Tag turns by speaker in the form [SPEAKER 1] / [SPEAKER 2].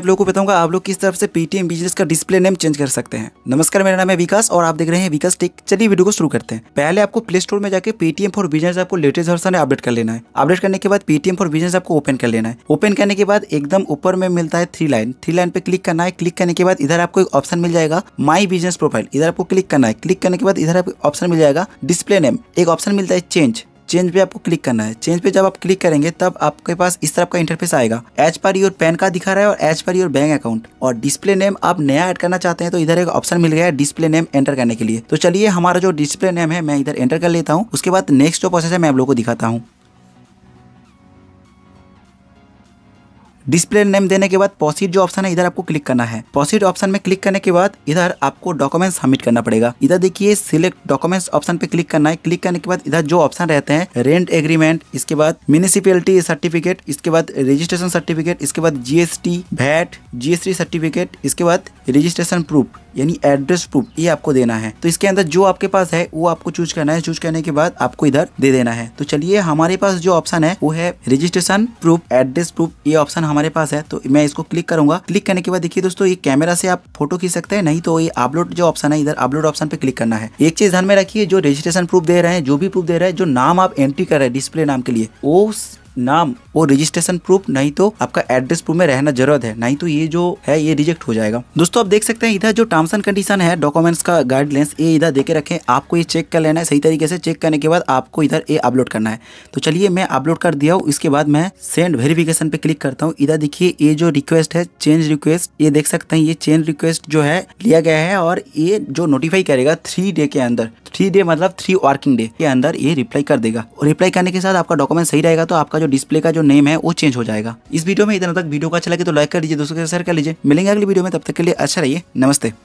[SPEAKER 1] आप लोगों को बताऊंगा आप लोग किस तरफ से पेटीएम बिजनेस का डिस्प्ले नेम चेंज कर सकते हैं नमस्कार मेरा नाम है विकास और आप देख रहे हैं विकास टेक चलिए वीडियो को शुरू करते हैं पहले आपको प्ले स्टोर में जाकर पेटीएम फॉर बिजनेस आपको लेटेस्ट वर्सन अपडेट कर लेना है अपडेट करने के बाद पेटीएम फॉर बिजनेस आपको ओपन कर लेना है ओपन करने के बाद एकदम ऊपर में मिलता है थ्री लाइन थ्री लाइन पे क्लिक करना है क्लिक करने के बाद इधर आपको एक ऑप्शन मिल जाएगा माई बिजनेस प्रोफाइल इधर आपको क्लिक करना है क्लिक करने के बाद इधर आपको ऑप्शन मिल जाएगा डिस्प्ले नेम एक ऑप्शन मिलता है चेंज चेंज पे आपको क्लिक करना है चेंज पे जब आप क्लिक करेंगे तब आपके पास इस तरफ का इंटरफेस आएगा एच पर योर पैन का दिखा रहा है और एच पर योर बैंक अकाउंट और डिस्प्ले नेम आप नया ऐड करना चाहते हैं तो इधर एक ऑप्शन मिल गया है डिस्प्ले नेम एंटर करने के लिए तो चलिए हमारा जो डिस्प्ले नेम है मैं इधर एंटर कर लेता हूँ उसके बाद नेक्स्ट जो प्रोसेस है मैं आप लोग को दिखाता हूँ डिस्प्ले नेम देने के बाद पॉसिट जो ऑप्शन है इधर आपको क्लिक करना है पॉसिट ऑप्शन में क्लिक करने के बाद इधर आपको डॉक्यूमेंट सबमिट करना पड़ेगा इधर देखिए सिलेक्ट डॉक्यूमेंट्स ऑप्शन पे क्लिक करना है क्लिक करने के बाद इधर जो ऑप्शन रहते हैं रेंट एग्रीमेंट इसके बाद म्यूनिसिपैलिटी सर्टिफिकेट इसके बाद रजिस्ट्रेशन सर्टिफिकेट इसके बाद जीएसटी भैट जीएसटी सर्टिफिकेट इसके बाद रजिस्ट्रेशन प्रूफ यानी एड्रेस प्रूफ ये आपको देना है तो इसके अंदर जो आपके पास है वो आपको चूज करना है चूज करने के बाद आपको इधर दे देना है तो चलिए हमारे पास जो ऑप्शन है वो है रजिस्ट्रेशन प्रूफ एड्रेस प्रूफ ये ऑप्शन हमारे पास है तो मैं इसको क्लिक करूंगा क्लिक करने के बाद देखिए दोस्तों ये कैमरा से आप फोटो खींच सकते हैं नहीं तो ये अपलोड जो ऑप्शन है इधर अपलोड ऑप्शन पे क्लिक करना है एक चीज ध्यान में रखिए जो रजिस्ट्रेशन प्रूफ दे रहे हैं जो भी प्रूफ दे रहे हैं जो नाम आप एंट्री कर रहे हैं डिस्प्ले नाम के लिए वो नाम वो रजिस्ट्रेशन प्रूफ नहीं तो आपका एड्रेस प्रूफ में रहना जरूरत है नहीं तो ये जो है ये रिजेक्ट हो जाएगा दोस्तों आप देख सकते हैं इधर जो टर्म्स एंड कंडीशन है डॉक्यूमेंट्स का गाइडलाइंस ये इधर देके रखें आपको ये चेक कर लेना है सही तरीके से चेक करने के बाद आपको इधर ये अपलोड करना है तो चलिए मैं अपलोड कर दिया हूँ इसके बाद मैं सेंड वेरिफिकेशन पे क्लिक करता हूँ इधर देखिए ये जो रिक्वेस्ट है चेंज रिक्वेस्ट ये देख सकते हैं ये चेंज रिक्वेस्ट जो है लिया गया है और ये जो नोटिफाई करेगा थ्री डे के अंदर थ्री डे मतलब थ्री वर्किंग डे के अंदर ये रिप्लाई कर देगा और रिप्लाई करने के साथ आपका डॉक्यूमेंट सही रहेगा तो आपका जो डिस्प्ले का जो नेम है वो चेंज हो जाएगा इस वीडियो में इतना तक वीडियो को अच्छा लगे तो लाइक कर दीजिए दोस्तों के शेयर कर लीजिए मिलेंगे अगली वीडियो में तब तक के लिए अच्छा रहिए नमस्ते